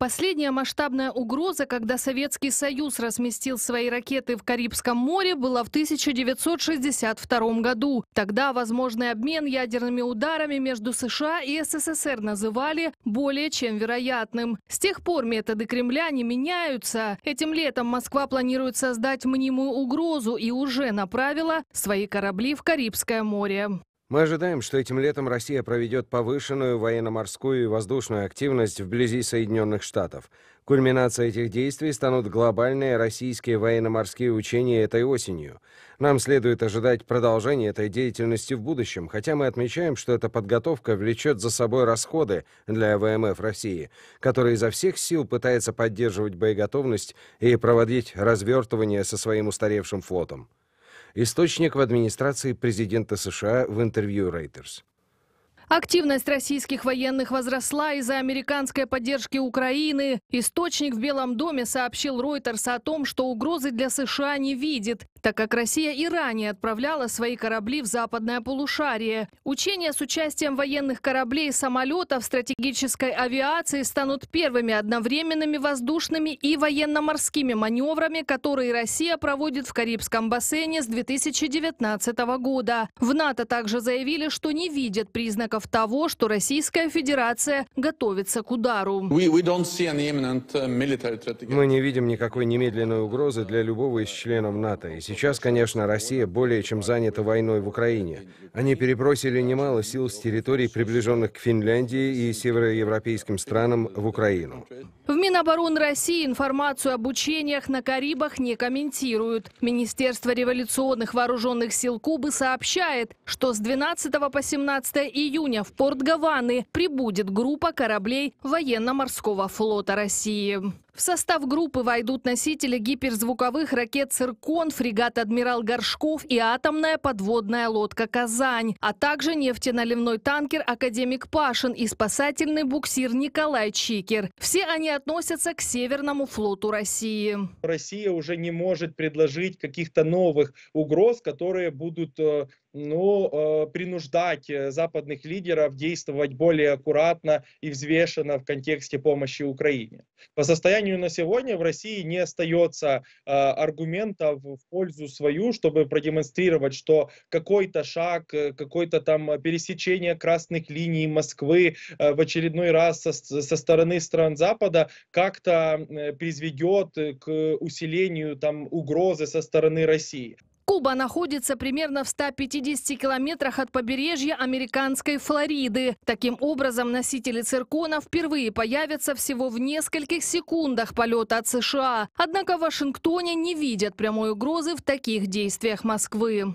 Последняя масштабная угроза, когда Советский Союз разместил свои ракеты в Карибском море, была в 1962 году. Тогда возможный обмен ядерными ударами между США и СССР называли более чем вероятным. С тех пор методы Кремля не меняются. Этим летом Москва планирует создать мнимую угрозу и уже направила свои корабли в Карибское море. Мы ожидаем, что этим летом Россия проведет повышенную военно-морскую и воздушную активность вблизи Соединенных Штатов. Кульминацией этих действий станут глобальные российские военно-морские учения этой осенью. Нам следует ожидать продолжения этой деятельности в будущем, хотя мы отмечаем, что эта подготовка влечет за собой расходы для ВМФ России, которая изо всех сил пытается поддерживать боеготовность и проводить развертывание со своим устаревшим флотом источник в администрации президента США в интервью Reuters. Активность российских военных возросла из-за американской поддержки Украины. Источник в Белом доме сообщил Reuters о том, что угрозы для США не видит, так как Россия и ранее отправляла свои корабли в западное полушарие. Учения с участием военных кораблей и самолетов стратегической авиации станут первыми одновременными воздушными и военно-морскими маневрами, которые Россия проводит в Карибском бассейне с 2019 года. В НАТО также заявили, что не видят признаков признаков того, что Российская Федерация готовится к удару. Uh, Мы не видим никакой немедленной угрозы для любого из членов НАТО. И сейчас, конечно, Россия более чем занята войной в Украине. Они перебросили немало сил с территорий, приближенных к Финляндии и североевропейским странам, в Украину. В Минобороны России информацию об учениях на Карибах не комментируют. Министерство революционных вооруженных сил Кубы сообщает, что с 12 по 17 июня июня в порт Гаваны прибудет группа кораблей военно-морского флота России. В состав группы войдут носители гиперзвуковых ракет «Циркон», фрегат «Адмирал Горшков» и атомная подводная лодка «Казань», а также нефтеналивной танкер «Академик Пашин» и спасательный буксир «Николай Чикер». Все они относятся к Северному флоту России. Россия уже не может предложить каких-то новых угроз, которые будут э, ну, э, принуждать э, западных лидеров действовать более аккуратно и взвешенно в контексте помощи Украине. По состоянию сожалению, на сегодня в России не остается э, а, аргументов в пользу свою, чтобы продемонстрировать, что какой-то шаг, э, какое-то там пересечение красных линий Москвы э, в очередной раз со, со стороны стран Запада как-то э, приведет к усилению там угрозы со стороны России. Куба находится примерно в 150 километрах от побережья американской Флориды. Таким образом, носители циркона впервые появятся всего в нескольких секундах полета от США. Однако в Вашингтоне не видят прямой угрозы в таких действиях Москвы.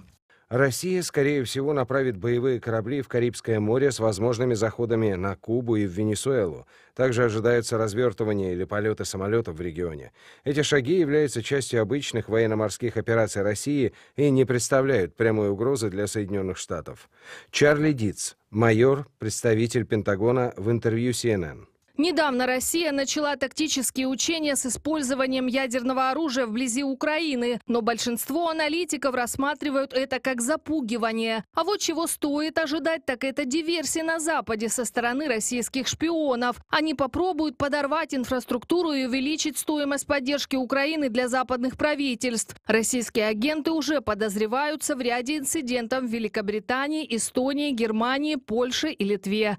Россия, скорее всего, направит боевые корабли в Карибское море с возможными заходами на Кубу и в Венесуэлу. Также ожидается развертывание или полеты самолетов в регионе. Эти шаги являются частью обычных военно-морских операций России и не представляют прямой угрозы для Соединенных Штатов. Чарли Диц, майор, представитель Пентагона в интервью CNN. Недавно Россия начала тактические учения с использованием ядерного оружия вблизи Украины, но большинство аналитиков рассматривают это как запугивание. А вот чего стоит ожидать, так это диверсии на Западе со стороны российских шпионов. Они попробуют подорвать инфраструктуру и увеличить стоимость поддержки Украины для западных правительств. Российские агенты уже подозреваются в ряде инцидентов в Великобритании, Эстонии, Германии, Польше и Литве.